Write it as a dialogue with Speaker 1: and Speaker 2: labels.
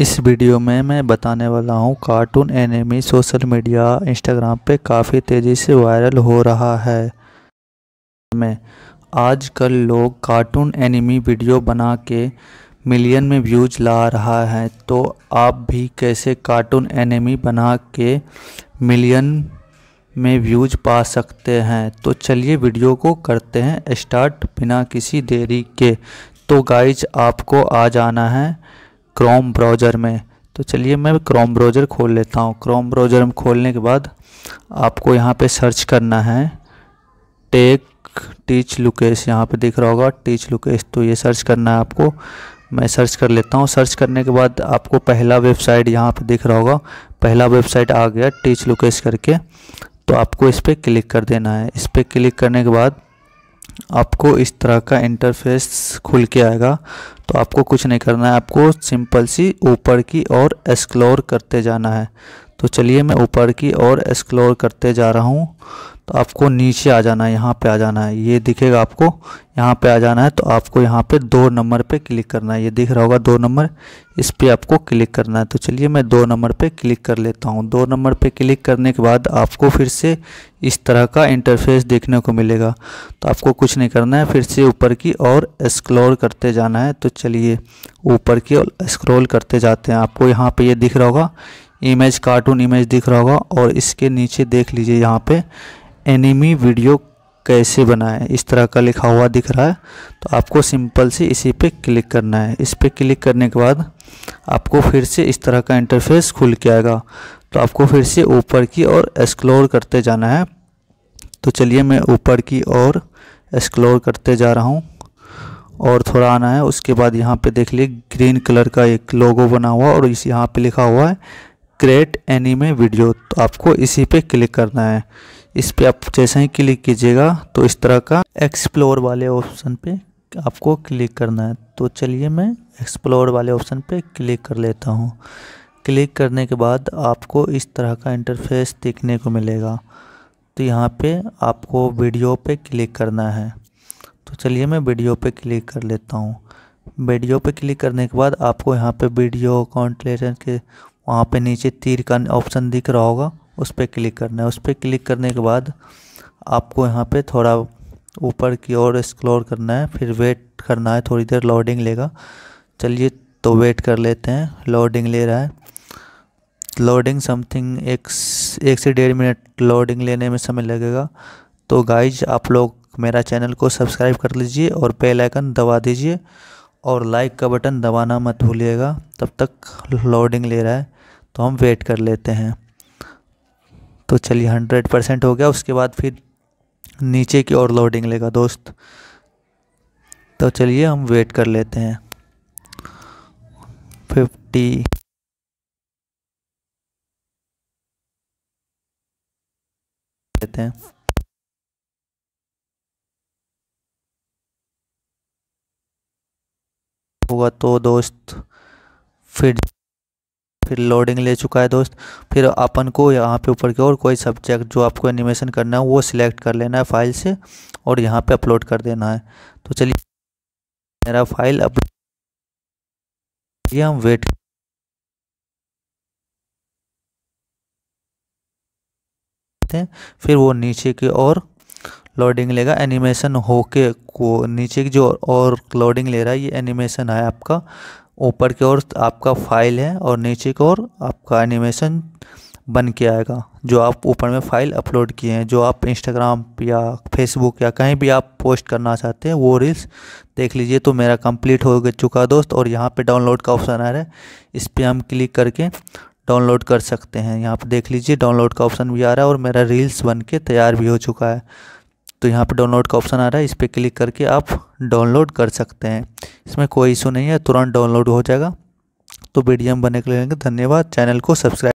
Speaker 1: इस वीडियो में मैं बताने वाला हूँ cartoon anime social media Instagram पे काफ़ी तेज़ी से वायरल हो रहा है मैं आजकल लोग कार्टून एनिमी वीडियो बना के मिलियन में व्यूज ला रहा है तो आप भी कैसे कार्टून एनिमी बना के मिलियन में व्यूज पा सकते हैं तो चलिए वीडियो को करते हैं स्टार्ट बिना किसी देरी के तो गाइज आपको आ जाना है क्रोम ब्राउज़र में तो चलिए मैं क्रोम ब्राउज़र खोल लेता हूँ क्रोम ब्राउज़र में खोलने के बाद आपको यहाँ पे सर्च करना है टेक टीच लुकेश यहाँ पे दिख रहा होगा टीच लुकेश तो ये सर्च करना है आपको मैं सर्च कर लेता हूँ सर्च करने के बाद आपको पहला वेबसाइट यहाँ पे दिख रहा होगा पहला वेबसाइट आ गया टीच लुकेश करके तो आपको इस पर क्लिक कर देना है इस पर क्लिक करने के बाद आपको इस तरह का इंटरफेस खुल के आएगा तो आपको कुछ नहीं करना है आपको सिंपल सी ऊपर की ओर एक्सप्लोर करते जाना है तो चलिए मैं ऊपर की ओर एक्सप्लोर करते जा रहा हूँ तो आपको नीचे आ जाना है यहाँ पे आ जाना है ये दिखेगा आपको यहाँ पे आ जाना है तो आपको यहाँ पे दो नंबर पे क्लिक करना है ये दिख रहा होगा दो नंबर इस पर आपको क्लिक करना है तो चलिए मैं दो नंबर पे क्लिक कर लेता हूँ दो नंबर पे क्लिक करने के बाद आपको फिर से इस तरह का इंटरफेस देखने को मिलेगा तो आपको कुछ नहीं करना है फिर से ऊपर की और एक्सप्लोर करते जाना है तो चलिए ऊपर की और स्क्रॉल करते जाते हैं आपको यहाँ पर ये दिख रहा होगा इमेज कार्टून इमेज दिख रहा होगा और इसके नीचे देख लीजिए यहाँ पे एनिमी वीडियो कैसे बनाएं इस तरह का लिखा हुआ दिख रहा है तो आपको सिंपल से इसी पे क्लिक करना है इस पर क्लिक करने के बाद आपको फिर से इस तरह का इंटरफेस खुल के आएगा तो आपको फिर से ऊपर की ओर एक्सप्लोर करते जाना है तो चलिए मैं ऊपर की ओर एक्सप्लोर करते जा रहा हूँ और थोड़ा आना है उसके बाद यहाँ पे देख लिए ग्रीन कलर का एक लोगो बना हुआ और इस यहाँ पे लिखा हुआ है क्रिएट एनीमे वीडियो तो आपको इसी पे क्लिक करना है इस पे आप जैसे ही क्लिक कीजिएगा तो इस तरह का एक्सप्लोर वाले ऑप्शन पे आपको क्लिक करना है तो चलिए मैं एक्सप्लोर वाले ऑप्शन पे क्लिक कर लेता हूँ क्लिक करने के बाद आपको इस तरह का इंटरफेस देखने को मिलेगा तो यहाँ पे आपको वीडियो पे क्लिक करना है तो चलिए मैं वीडियो पे क्लिक कर लेता हूँ वीडियो पे क्लिक करने के बाद आपको यहाँ पे वीडियो कॉन्टेंट के वहाँ पे नीचे तीर का ऑप्शन दिख रहा होगा उस पर क्लिक करना है उस पर क्लिक करने के बाद आपको यहाँ पे थोड़ा ऊपर की ओर एक्सप्लोर करना है फिर वेट करना है थोड़ी देर लोडिंग लेगा चलिए तो वेट कर लेते हैं लोडिंग ले रहा है लोडिंग समथिंग एक एक से डेढ़ मिनट लोडिंग लेने में समय लगेगा तो गाइज आप लोग मेरा चैनल को सब्सक्राइब कर लीजिए और बेल आइकन दबा दीजिए और लाइक का बटन दबाना मत भूलिएगा तब तक लोडिंग ले रहा है तो हम वेट कर लेते हैं तो चलिए हंड्रेड परसेंट हो गया उसके बाद फिर नीचे की ओर लोडिंग लेगा दोस्त तो चलिए हम वेट कर लेते हैं फिफ्टी लेते हैं होगा तो दोस्त फिर फिर लोडिंग ले चुका है दोस्त फिर अपन को यहाँ पे ऊपर की ओर कोई सब्जेक्ट जो आपको एनिमेशन करना है वो सिलेक्ट कर लेना है फाइल से और यहाँ पे अपलोड कर देना है तो चलिए मेरा फाइल अपलोड हम वेट हैं फिर वो नीचे की ओर लोडिंग लेगा एनिमेशन होके को नीचे की जो और लोडिंग ले रहा है ये एनिमेशन है आपका ऊपर की ओर आपका फाइल है और नीचे की ओर आपका एनिमेशन बन के आएगा जो आप ऊपर में फाइल अपलोड किए हैं जो आप इंस्टाग्राम या फेसबुक या कहीं भी आप पोस्ट करना चाहते हैं वो रील्स देख लीजिए तो मेरा कंप्लीट हो चुका दोस्त और यहाँ पे डाउनलोड का ऑप्शन आ रहा है इस पर हम क्लिक करके डाउनलोड कर सकते हैं यहाँ पर देख लीजिए डाउनलोड का ऑप्शन भी आ रहा है और मेरा रील्स बन के तैयार भी हो चुका है तो यहाँ पर डाउनलोड का ऑप्शन आ रहा है इस पर क्लिक करके आप डाउनलोड कर सकते हैं इसमें कोई इशू नहीं है तुरंत डाउनलोड हो जाएगा तो वीडियो बने के लिए धन्यवाद चैनल को सब्सक्राइब